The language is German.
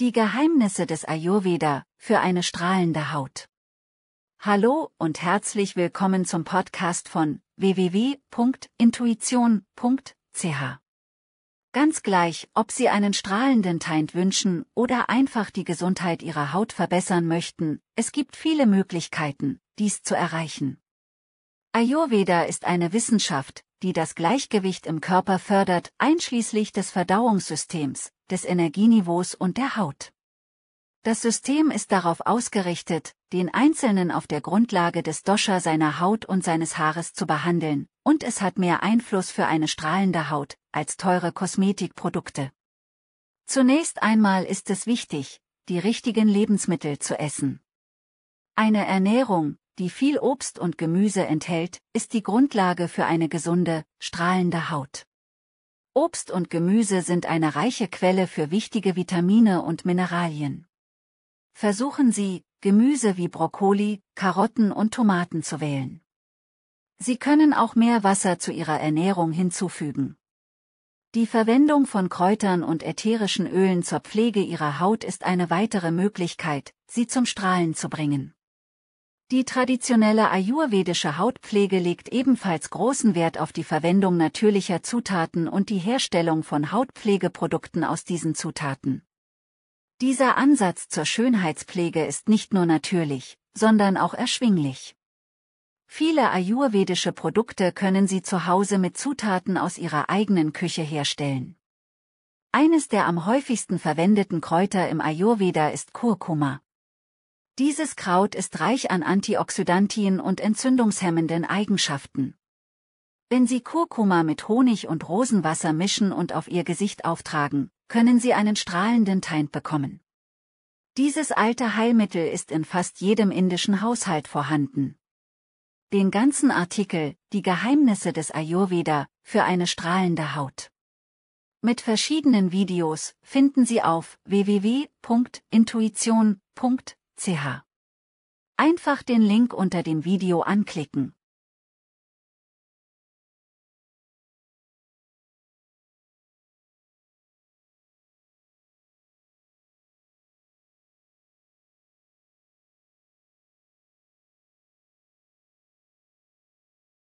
Die Geheimnisse des Ayurveda für eine strahlende Haut. Hallo und herzlich willkommen zum Podcast von www.intuition.ch. Ganz gleich, ob Sie einen strahlenden Teint wünschen oder einfach die Gesundheit Ihrer Haut verbessern möchten, es gibt viele Möglichkeiten, dies zu erreichen. Ayurveda ist eine Wissenschaft, die das Gleichgewicht im Körper fördert, einschließlich des Verdauungssystems, des Energieniveaus und der Haut. Das System ist darauf ausgerichtet, den Einzelnen auf der Grundlage des Dosha seiner Haut und seines Haares zu behandeln, und es hat mehr Einfluss für eine strahlende Haut als teure Kosmetikprodukte. Zunächst einmal ist es wichtig, die richtigen Lebensmittel zu essen. Eine Ernährung, die viel Obst und Gemüse enthält, ist die Grundlage für eine gesunde, strahlende Haut. Obst und Gemüse sind eine reiche Quelle für wichtige Vitamine und Mineralien. Versuchen Sie, Gemüse wie Brokkoli, Karotten und Tomaten zu wählen. Sie können auch mehr Wasser zu Ihrer Ernährung hinzufügen. Die Verwendung von Kräutern und ätherischen Ölen zur Pflege Ihrer Haut ist eine weitere Möglichkeit, sie zum Strahlen zu bringen. Die traditionelle ayurvedische Hautpflege legt ebenfalls großen Wert auf die Verwendung natürlicher Zutaten und die Herstellung von Hautpflegeprodukten aus diesen Zutaten. Dieser Ansatz zur Schönheitspflege ist nicht nur natürlich, sondern auch erschwinglich. Viele ayurvedische Produkte können Sie zu Hause mit Zutaten aus Ihrer eigenen Küche herstellen. Eines der am häufigsten verwendeten Kräuter im Ayurveda ist Kurkuma. Dieses Kraut ist reich an Antioxidantien und entzündungshemmenden Eigenschaften. Wenn Sie Kurkuma mit Honig und Rosenwasser mischen und auf Ihr Gesicht auftragen, können Sie einen strahlenden Teint bekommen. Dieses alte Heilmittel ist in fast jedem indischen Haushalt vorhanden. Den ganzen Artikel, die Geheimnisse des Ayurveda, für eine strahlende Haut. Mit verschiedenen Videos finden Sie auf www.intuition.de ch. Einfach den Link unter dem Video anklicken.